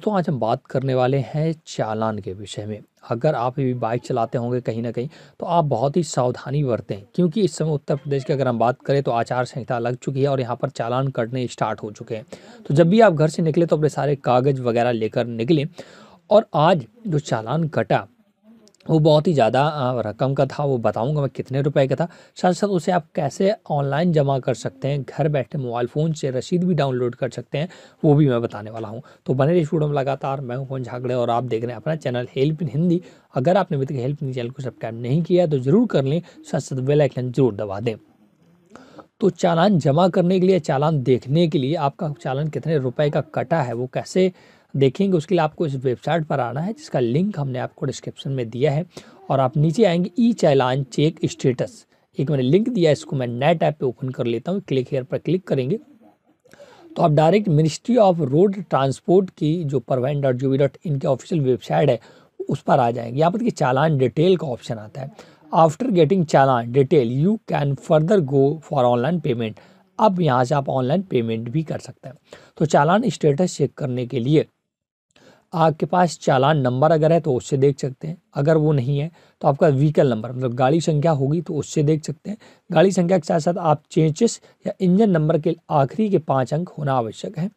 दोस्तों आज हम बात करने वाले हैं चालान के विषय में अगर आप भी बाइक चलाते होंगे कहीं ना कहीं तो आप बहुत ही सावधानी बरतें क्योंकि इस समय उत्तर प्रदेश की अगर हम बात करें तो आचार संहिता लग चुकी है और यहाँ पर चालान कटने स्टार्ट हो चुके हैं तो जब भी आप घर से निकले तो अपने सारे कागज़ वगैरह लेकर निकलें और आज जो चालान कटा वो बहुत ही ज़्यादा रकम का था वो बताऊंगा मैं कितने रुपए का था साथ साथ उसे आप कैसे ऑनलाइन जमा कर सकते हैं घर बैठे मोबाइल फ़ोन से रसीद भी डाउनलोड कर सकते हैं वो भी मैं बताने वाला हूँ तो बने रही स्टूडियो में लगातार मैं फोन झागड़े और आप देख रहे हैं अपना चैनल हेल्प इन हिंदी अगर आपने अभी तक हेल्प इन चैनल को सब्सक्राइब नहीं किया तो ज़रूर कर लें साथ साथ बेलाइकन जरूर दबा दें तो चालान जमा करने के लिए चालान देखने के लिए आपका चालान कितने रुपए का कटा है वो कैसे देखेंगे उसके लिए आपको इस वेबसाइट पर आना है जिसका लिंक हमने आपको डिस्क्रिप्शन में दिया है और आप नीचे आएंगे ई चालान चेक स्टेटस एक मैंने लिंक दिया है इसको मैं नेट ऐप पे ओपन कर लेता हूँ क्लिक हेयर पर क्लिक करेंगे तो आप direct ministry of road transport की जो परवाइन डॉट जी डॉट इन की ऑफिशियल वेबसाइट है उस पर आ जाएंगे यहाँ पर देखिए चालान डिटेल का ऑप्शन आता है आफ्टर गेटिंग चालान detail you can further go for online payment अब यहाँ से आप ऑनलाइन पेमेंट भी कर सकते हैं तो चालान स्टेटस चेक करने के लिए आपके पास चालान नंबर अगर है तो उससे देख सकते हैं अगर वो नहीं है तो आपका व्हीकल नंबर मतलब गाड़ी संख्या होगी तो उससे देख सकते हैं गाड़ी संख्या के साथ साथ आप चेंचेस या इंजन नंबर के आखिरी के पाँच अंक होना आवश्यक है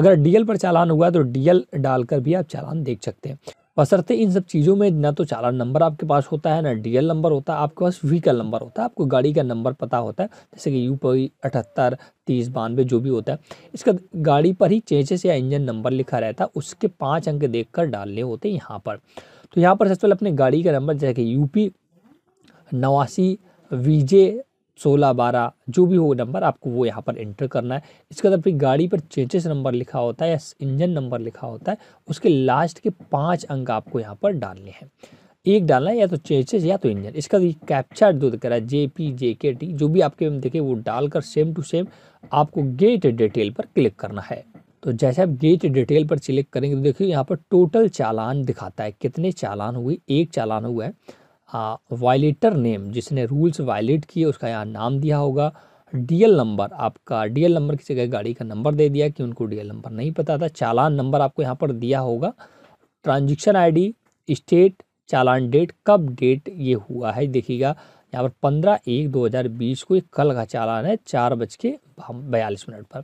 अगर डीएल पर चालान हुआ तो डीएल डालकर भी आप चालान देख सकते हैं बसरते इन सब चीज़ों में ना तो चालान नंबर आपके पास होता है ना डीएल नंबर होता है आपके पास व्हीकल नंबर होता है आपको गाड़ी का नंबर पता होता है जैसे कि यू पी अठहत्तर तीस बानवे जो भी होता है इसका गाड़ी पर ही चेचेस या इंजन नंबर लिखा रहता है उसके पाँच अंक देख कर डालने होते हैं यहाँ पर तो यहाँ पर सबसे पहले अपने गाड़ी का नंबर जैसे कि यू पी नवासी वी जे सोलह बारह जो भी हो नंबर आपको वो यहाँ पर एंटर करना है इसके बाद फिर गाड़ी पर चेंचेस नंबर लिखा होता है या इंजन नंबर लिखा होता है उसके लास्ट के पाँच अंक आपको यहाँ पर डालने हैं एक डालना है या तो चेंचेस या तो इंजन इसका कैप्चर जो दिख रहा है जे पी जे के टी जो भी आपके देखे वो डालकर सेम टू सेम आपको गेट डिटेल पर क्लिक करना है तो जैसे आप गेट डिटेल पर क्लिक करेंगे तो देखिए यहाँ पर टोटल चालान दिखाता है कितने चालान हुए एक चालान हुआ है वायलेटर हाँ, नेम जिसने रूल्स वायलेट किए उसका यहाँ नाम दिया होगा डीएल नंबर आपका डीएल नंबर किसी जगह गाड़ी का नंबर दे दिया कि उनको डीएल नंबर नहीं पता था चालान नंबर आपको यहाँ पर दिया होगा ट्रांजेक्शन आईडी स्टेट चालान डेट कब डेट ये हुआ है देखिएगा यहाँ पर पंद्रह एक दो हज़ार बीस को एक कल का चालान है चार बज के बयालीस मिनट पर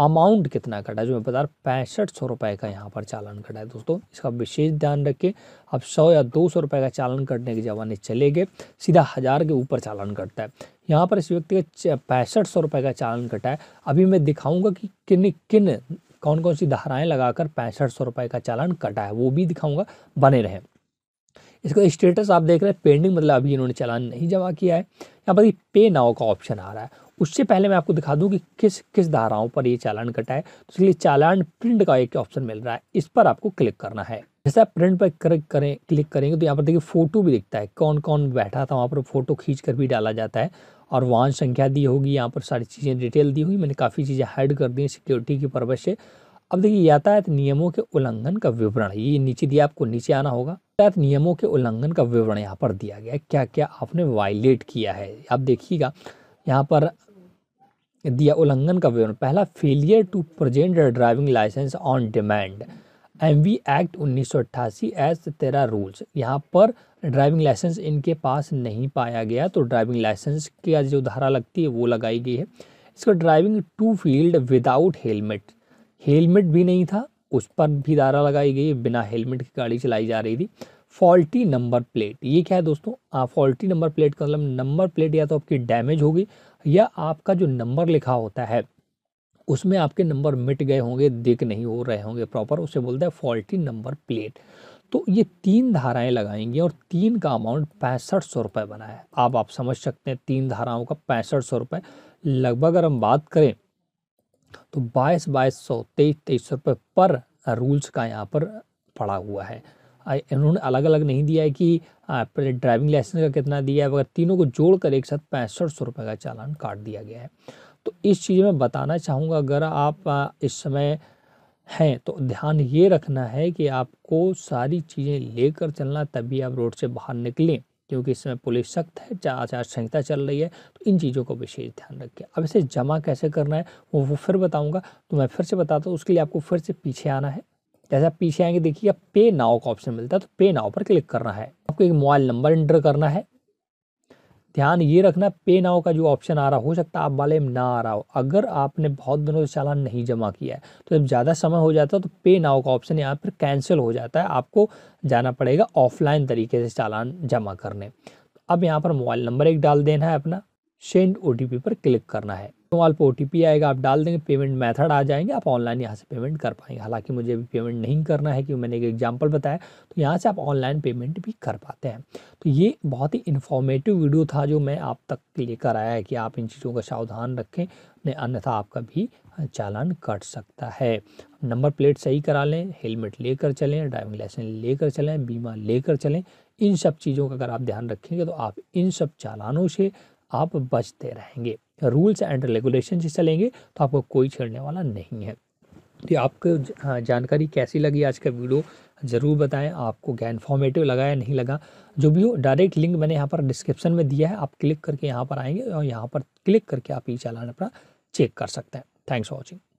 अमाउंट कितना कटा है जो मैं बता रहा पैंसठ सौ रुपए का यहाँ पर चालान कटा है दोस्तों इसका विशेष ध्यान रखें अब सौ या दो सौ रुपए का चालान कटने के जमाने चले गए सीधा हज़ार के ऊपर चालान कटता है यहाँ पर इस व्यक्ति का पैंसठ सौ रुपये का चालान कटा है अभी मैं दिखाऊंगा कि किन किन कौन कौन सी धाराएं लगाकर पैंसठ सौ रुपए का चालान कटा है वो भी दिखाऊंगा बने रहे इसका स्टेटस आप देख रहे हैं पेंडिंग मतलब अभी इन्होंने चालान नहीं जमा किया है यहाँ पर पे नाव का ऑप्शन आ रहा है उससे पहले मैं आपको दिखा दूं कि किस किस धाराओं पर ये चालान कटा है तो इसलिए चालान प्रिंट का एक ऑप्शन मिल रहा है इस पर आपको क्लिक करना है जैसे आप प्रिंट पर क्लिक करें क्लिक करेंगे तो यहाँ पर देखिए फ़ोटो भी दिखता है कौन कौन बैठा था वहाँ पर फ़ोटो खींच कर भी डाला जाता है और वाहन संख्या दी होगी यहाँ पर सारी चीज़ें डिटेल दी हुई मैंने काफ़ी चीज़ें हाइड कर दी सिक्योरिटी की पर्पज से अब देखिए यातायात नियमों के उल्लंघन का विवरण ये नीचे दिया आपको नीचे आना होगा यातायात नियमों के उल्लंघन का विवरण यहाँ पर दिया गया है क्या क्या आपने वायलेट किया है आप देखिएगा यहाँ पर दिया उल्लंघन का विवरण पहला failure to present driving licence on demand M V act उन्नीस सौ अट्ठासी एज तेरा रूल्स यहाँ पर ड्राइविंग लाइसेंस इनके पास नहीं पाया गया तो ड्राइविंग लाइसेंस की जो धारा लगती है वो लगाई गई है इसका driving to field without helmet helmet भी नहीं था उस पर भी धारा लगाई गई बिना हेलमेट की गाड़ी चलाई जा रही थी फॉल्टी नंबर प्लेट ये क्या है दोस्तों फॉल्टी नंबर प्लेट का मतलब नंबर प्लेट या तो आपकी डैमेज होगी या आपका जो नंबर लिखा होता है उसमें आपके नंबर मिट गए होंगे दिख नहीं हो रहे होंगे प्रॉपर उसे बोलते हैं फॉल्टी नंबर प्लेट तो ये तीन धाराएं लगाएंगे और तीन का अमाउंट पैंसठ सौ रुपये बना है आप आप समझ सकते हैं तीन धाराओं का पैंसठ सौ रुपये लगभग अगर हम बात करें तो बाईस बाईस सौ तेईस तेईस सौ रुपये पर रूल्स का यहाँ पर पड़ा हुआ है इन्होंने अलग अलग नहीं दिया है कि ड्राइविंग लाइसेंस का कितना दिया है वगैरह तीनों को जोड़कर एक साथ पैंसठ सौ रुपये का चालान काट दिया गया है तो इस चीज़ में बताना चाहूँगा अगर आप इस समय हैं तो ध्यान ये रखना है कि आपको सारी चीज़ें लेकर चलना तभी आप रोड से बाहर निकलें क्योंकि इस समय पुलिस सख्त है आचार संहिता चल रही है तो इन चीज़ों को विशेष ध्यान रखें अब इसे जमा कैसे करना है वो वो फिर बताऊंगा तो मैं फिर से बताता हूँ उसके लिए आपको फिर से पीछे आना है जैसे आप पीछे आएंगे देखिए पे नाव का ऑप्शन मिलता है तो पे नाव पर क्लिक करना है आपको एक मोबाइल नंबर इंटर करना है ध्यान ये रखना पे नाव का जो ऑप्शन आ रहा हो सकता है आप वाले में ना आ रहा हो अगर आपने बहुत दिनों से चालान नहीं जमा किया है तो जब ज़्यादा समय हो जाता है तो पे नाव का ऑप्शन यहाँ पर कैंसिल हो जाता है आपको जाना पड़ेगा ऑफलाइन तरीके से चालान जमा करने अब यहाँ पर मोबाइल नंबर एक डाल देना है अपना सेंड ओ पर क्लिक करना है दोस्तों पर ओ आएगा आप डाल देंगे पेमेंट मेथड आ जाएंगे आप ऑनलाइन यहाँ से पेमेंट कर पाएंगे हालांकि मुझे अभी पेमेंट नहीं करना है क्योंकि मैंने एक एग्जाम्पल बताया तो यहाँ से आप ऑनलाइन पेमेंट भी कर पाते हैं तो ये बहुत ही इन्फॉर्मेटिव वीडियो था जो मैं आप तक लेकर आया है कि आप इन चीज़ों का सावधान रखें नहीं अन्यथा आपका भी चालान कट सकता है नंबर प्लेट सही करा लें हेलमेट लेकर चलें ड्राइविंग लाइसेंस लेकर चलें बीमा लेकर चलें इन सब चीज़ों का अगर आप ध्यान रखेंगे तो आप इन सब चालानों से आप बचते रहेंगे रूल्स एंड रेगुलेशन से चलेंगे तो आपको कोई छेड़ने वाला नहीं है तो आपको हाँ, जानकारी कैसी लगी आज का वीडियो ज़रूर बताएं आपको क्या इन्फॉर्मेटिव लगा या नहीं लगा जो भी हो डायरेक्ट लिंक मैंने यहाँ पर डिस्क्रिप्शन में दिया है आप क्लिक करके यहाँ पर आएंगे और यहाँ पर क्लिक करके आप ई चालान अपना चेक कर सकते हैं थैंक्स फॉर वॉचिंग